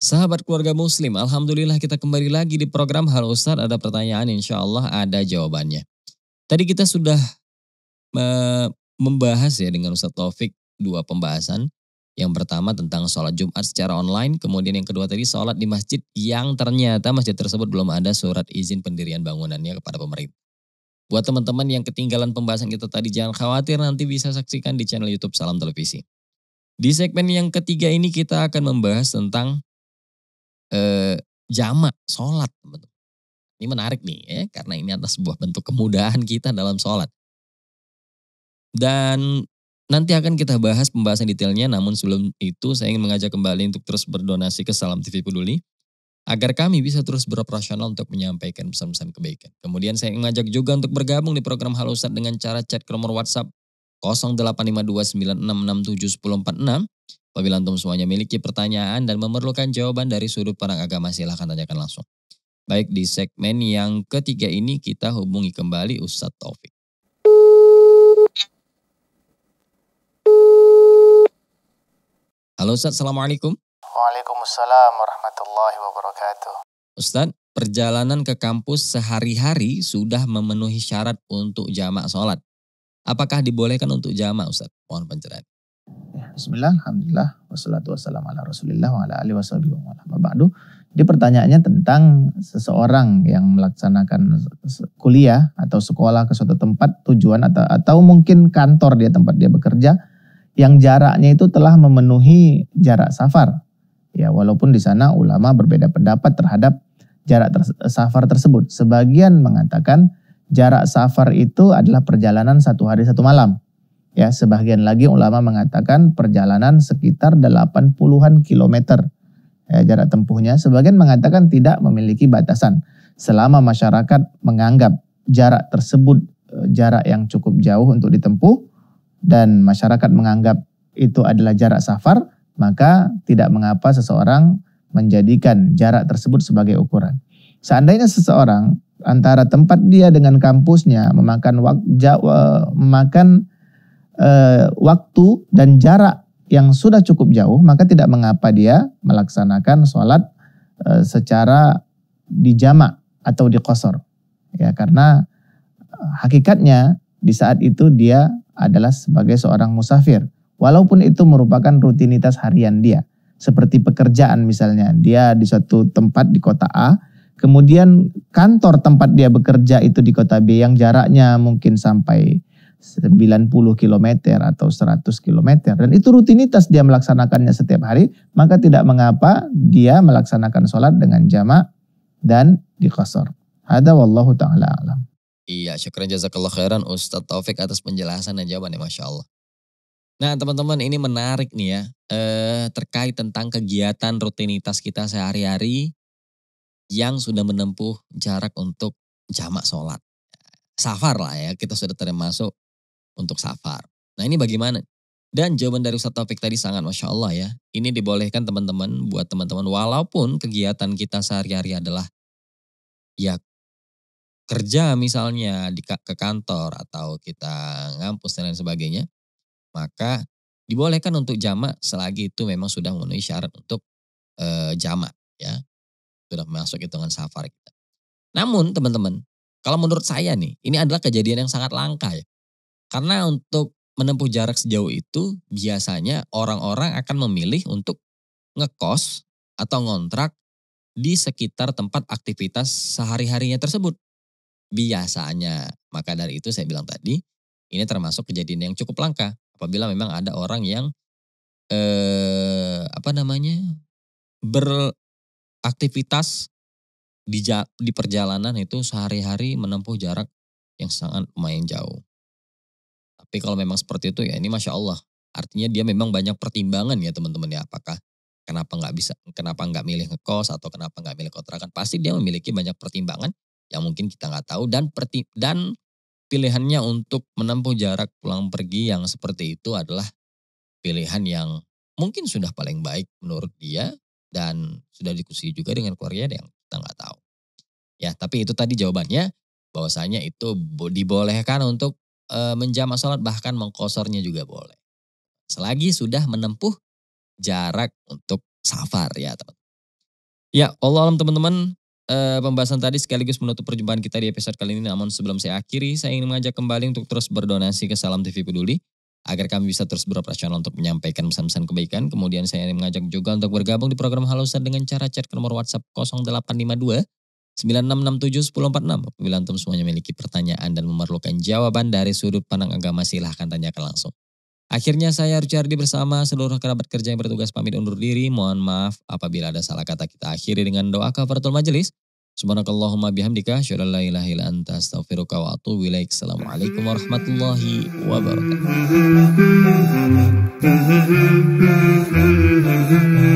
Sahabat keluarga muslim, Alhamdulillah kita kembali lagi di program Halo Ustaz, Ada pertanyaan, insya Allah ada jawabannya. Tadi kita sudah eh, membahas ya dengan Ustaz Taufik dua pembahasan. Yang pertama tentang sholat Jumat secara online, kemudian yang kedua tadi sholat di masjid yang ternyata masjid tersebut belum ada surat izin pendirian bangunannya kepada pemerintah. Buat teman-teman yang ketinggalan pembahasan kita tadi, jangan khawatir nanti bisa saksikan di channel YouTube Salam Televisi. Di segmen yang ketiga ini kita akan membahas tentang eh, jamak sholat, Ini menarik nih, ya, karena ini atas sebuah bentuk kemudahan kita dalam sholat. Dan Nanti akan kita bahas pembahasan detailnya, namun sebelum itu saya ingin mengajak kembali untuk terus berdonasi ke Salam TV Peduli, agar kami bisa terus beroperasional untuk menyampaikan pesan-pesan kebaikan. Kemudian saya ingin mengajak juga untuk bergabung di program Halo Ustaz dengan cara chat ke nomor WhatsApp 085296671046. Apabila antum semuanya memiliki pertanyaan dan memerlukan jawaban dari sudut pandang agama, silahkan tanyakan langsung. Baik, di segmen yang ketiga ini kita hubungi kembali Ustadz Taufik. Halo Ustaz, Assalamualaikum. Waalaikumsalam warahmatullahi wabarakatuh. Ustaz, perjalanan ke kampus sehari-hari sudah memenuhi syarat untuk jamak sholat. Apakah dibolehkan untuk jamak Ustaz? Mohon pencerahan. Ya, bismillah, Alhamdulillah, wassalatu wassalamu ala rasulillah wa ala alihi wa Jadi pertanyaannya tentang seseorang yang melaksanakan kuliah atau sekolah ke suatu tempat tujuan atau atau mungkin kantor dia tempat dia bekerja yang jaraknya itu telah memenuhi jarak safar. Ya, walaupun di sana ulama berbeda pendapat terhadap jarak ter safar tersebut. Sebagian mengatakan jarak safar itu adalah perjalanan satu hari satu malam. Ya, sebagian lagi ulama mengatakan perjalanan sekitar 80-an kilometer ya, jarak tempuhnya. Sebagian mengatakan tidak memiliki batasan selama masyarakat menganggap jarak tersebut e, jarak yang cukup jauh untuk ditempuh dan masyarakat menganggap itu adalah jarak safar, maka tidak mengapa seseorang menjadikan jarak tersebut sebagai ukuran. Seandainya seseorang antara tempat dia dengan kampusnya memakan wak, eh, memakan uh, waktu dan jarak yang sudah cukup jauh, maka tidak mengapa dia melaksanakan sholat uh, secara dijamak atau dikosor. Ya, karena hakikatnya di saat itu dia adalah sebagai seorang musafir. Walaupun itu merupakan rutinitas harian dia. Seperti pekerjaan misalnya, dia di suatu tempat di kota A, kemudian kantor tempat dia bekerja itu di kota B yang jaraknya mungkin sampai 90 km atau 100 km dan itu rutinitas dia melaksanakannya setiap hari maka tidak mengapa dia melaksanakan sholat dengan jamak dan di qasar. Hada wallahu taala Iya, syukur jazakallah khairan Ustadz Taufik atas penjelasan dan jawabannya Masya Allah. Nah teman-teman ini menarik nih ya, eh, terkait tentang kegiatan rutinitas kita sehari-hari yang sudah menempuh jarak untuk jamak sholat. Safar lah ya, kita sudah termasuk untuk safar. Nah ini bagaimana? Dan jawaban dari Ustadz Taufik tadi sangat Masya Allah ya. Ini dibolehkan teman-teman, buat teman-teman. Walaupun kegiatan kita sehari-hari adalah ya kerja misalnya di ke kantor atau kita ngampus dan lain sebagainya, maka dibolehkan untuk jamak selagi itu memang sudah memenuhi syarat untuk e, jamak ya. Sudah masuk hitungan safar kita. Namun teman-teman, kalau menurut saya nih, ini adalah kejadian yang sangat langka ya. Karena untuk menempuh jarak sejauh itu biasanya orang-orang akan memilih untuk ngekos atau ngontrak di sekitar tempat aktivitas sehari-harinya tersebut biasanya. Maka dari itu saya bilang tadi, ini termasuk kejadian yang cukup langka. Apabila memang ada orang yang eh, apa namanya beraktivitas di, di perjalanan itu sehari-hari menempuh jarak yang sangat lumayan jauh. Tapi kalau memang seperti itu ya ini masya Allah. Artinya dia memang banyak pertimbangan ya teman-teman ya. Apakah kenapa nggak bisa, kenapa nggak milih ngekos atau kenapa nggak milih kontrakan. Pasti dia memiliki banyak pertimbangan yang mungkin kita nggak tahu dan perti dan pilihannya untuk menempuh jarak pulang pergi yang seperti itu adalah pilihan yang mungkin sudah paling baik menurut dia dan sudah dikusi juga dengan keluarga yang kita nggak tahu. Ya, tapi itu tadi jawabannya bahwasanya itu dibolehkan untuk e, menjamah sholat bahkan mengkosornya juga boleh. Selagi sudah menempuh jarak untuk safar ya teman. Ya, Allah alam teman-teman uh, pembahasan tadi sekaligus menutup perjumpaan kita di episode kali ini. Namun sebelum saya akhiri, saya ingin mengajak kembali untuk terus berdonasi ke Salam TV Peduli agar kami bisa terus beroperasional untuk menyampaikan pesan-pesan kebaikan. Kemudian saya ingin mengajak juga untuk bergabung di program Halusan dengan cara chat ke nomor WhatsApp 0852 9667 1046. Bila semuanya memiliki pertanyaan dan memerlukan jawaban dari sudut pandang agama silahkan tanyakan langsung. Akhirnya saya Rucardi bersama seluruh kerabat kerja yang bertugas pamit undur diri. Mohon maaf apabila ada salah kata kita akhiri dengan doa kafaratul majelis. Subhanakallahumma bihamdika. Syurah la ila anta astaghfiruka wa atubu ilaik. Assalamualaikum warahmatullahi wabarakatuh.